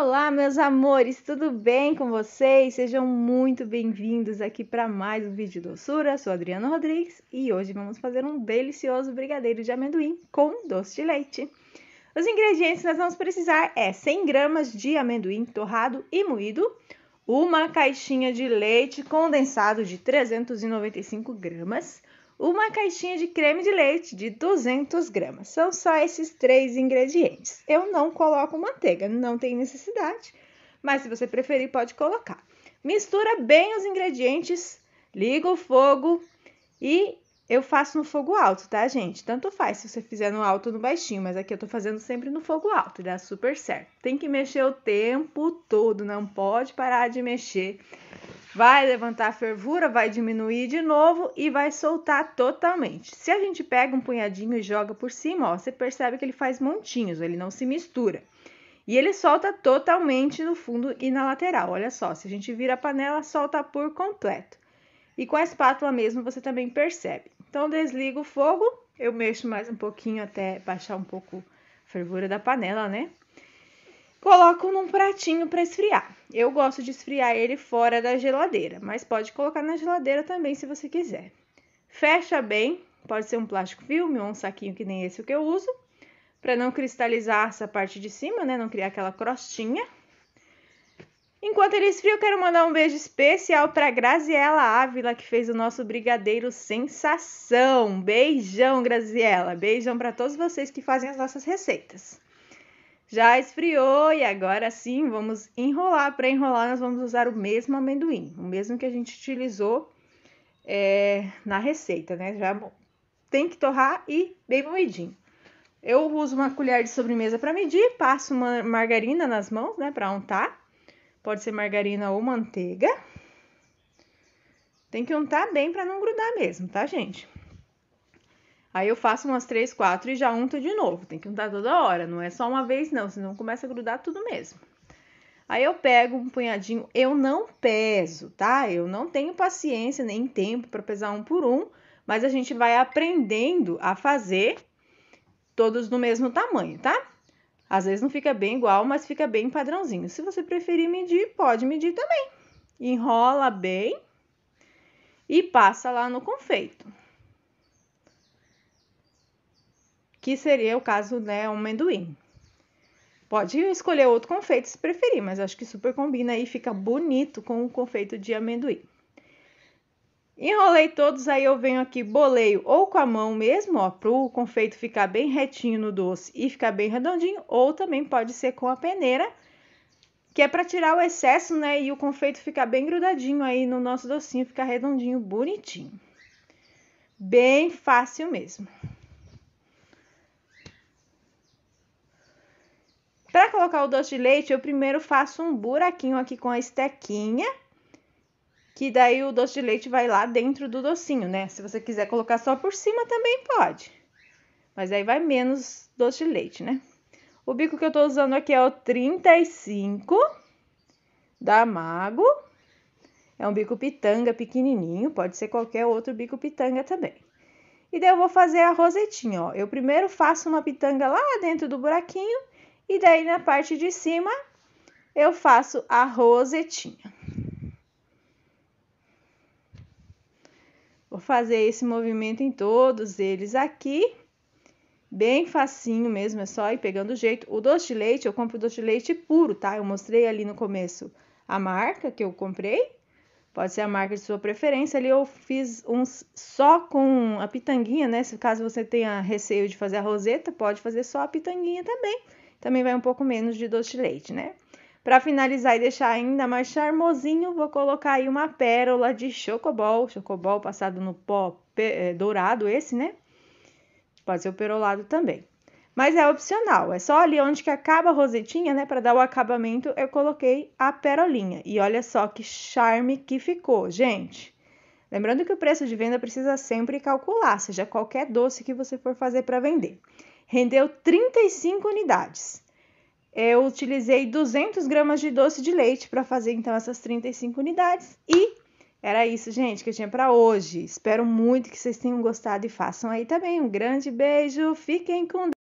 Olá, meus amores, tudo bem com vocês? Sejam muito bem-vindos aqui para mais um vídeo de doçura. Sou Adriana Rodrigues e hoje vamos fazer um delicioso brigadeiro de amendoim com doce de leite. Os ingredientes que nós vamos precisar é 100 gramas de amendoim torrado e moído, uma caixinha de leite condensado de 395 gramas, uma caixinha de creme de leite de 200 gramas. São só esses três ingredientes. Eu não coloco manteiga, não tem necessidade, mas se você preferir, pode colocar. Mistura bem os ingredientes, liga o fogo e eu faço no fogo alto, tá, gente? Tanto faz se você fizer no alto ou no baixinho, mas aqui eu tô fazendo sempre no fogo alto, dá super certo. Tem que mexer o tempo todo, não pode parar de mexer vai levantar a fervura, vai diminuir de novo e vai soltar totalmente. Se a gente pega um punhadinho e joga por cima, ó, você percebe que ele faz montinhos, ele não se mistura. E ele solta totalmente no fundo e na lateral. Olha só, se a gente vira a panela, solta por completo. E com a espátula mesmo você também percebe. Então desligo o fogo, eu mexo mais um pouquinho até baixar um pouco a fervura da panela, né? Coloco num pratinho para esfriar. Eu gosto de esfriar ele fora da geladeira, mas pode colocar na geladeira também se você quiser. Fecha bem, pode ser um plástico filme ou um saquinho que nem esse que eu uso, para não cristalizar essa parte de cima, né? Não criar aquela crostinha. Enquanto ele esfria, eu quero mandar um beijo especial para Graziela Ávila, que fez o nosso brigadeiro sensação. Beijão, Graziela. Beijão para todos vocês que fazem as nossas receitas. Já esfriou e agora sim vamos enrolar. Para enrolar, nós vamos usar o mesmo amendoim, o mesmo que a gente utilizou é, na receita, né? Já tem que torrar e bem moidinho. Eu uso uma colher de sobremesa para medir, passo uma margarina nas mãos, né, para untar. Pode ser margarina ou manteiga. Tem que untar bem para não grudar mesmo, tá, gente? Aí eu faço umas três, quatro e já unto de novo. Tem que untar toda hora, não é só uma vez não, senão começa a grudar tudo mesmo. Aí eu pego um punhadinho, eu não peso, tá? Eu não tenho paciência nem tempo para pesar um por um, mas a gente vai aprendendo a fazer todos do mesmo tamanho, tá? Às vezes não fica bem igual, mas fica bem padrãozinho. Se você preferir medir, pode medir também. Enrola bem e passa lá no confeito. que seria o caso, né, o amendoim. Pode escolher outro confeito se preferir, mas acho que super combina e fica bonito com o confeito de amendoim. Enrolei todos, aí eu venho aqui, boleio ou com a mão mesmo, ó, pro confeito ficar bem retinho no doce e ficar bem redondinho, ou também pode ser com a peneira, que é para tirar o excesso, né, e o confeito ficar bem grudadinho aí no nosso docinho, ficar redondinho, bonitinho. Bem fácil mesmo. Para colocar o doce de leite, eu primeiro faço um buraquinho aqui com a estequinha, que daí o doce de leite vai lá dentro do docinho, né? Se você quiser colocar só por cima também pode. Mas aí vai menos doce de leite, né? O bico que eu tô usando aqui é o 35 da Mago. É um bico pitanga pequenininho, pode ser qualquer outro bico pitanga também. E daí eu vou fazer a rosetinha, ó. Eu primeiro faço uma pitanga lá dentro do buraquinho e daí na parte de cima eu faço a rosetinha. Vou fazer esse movimento em todos eles aqui. Bem facinho mesmo, é só ir pegando o jeito. O doce de leite, eu compro doce de leite puro, tá? Eu mostrei ali no começo a marca que eu comprei. Pode ser a marca de sua preferência. Ali eu fiz uns só com a pitanguinha, né? Se caso você tenha receio de fazer a roseta, pode fazer só a pitanguinha também também vai um pouco menos de doce de leite, né? Para finalizar e deixar ainda mais charmosinho, vou colocar aí uma pérola de chocobol, chocobol passado no pó é, dourado esse, né? Pode ser o perolado também. Mas é opcional, é só ali onde que acaba a rosetinha, né, para dar o acabamento, eu coloquei a perolinha. E olha só que charme que ficou, gente. Lembrando que o preço de venda precisa sempre calcular, seja qualquer doce que você for fazer para vender rendeu 35 unidades. Eu utilizei 200 gramas de doce de leite para fazer então essas 35 unidades e era isso, gente, que eu tinha para hoje. Espero muito que vocês tenham gostado e façam aí também. Um grande beijo, fiquem com Deus.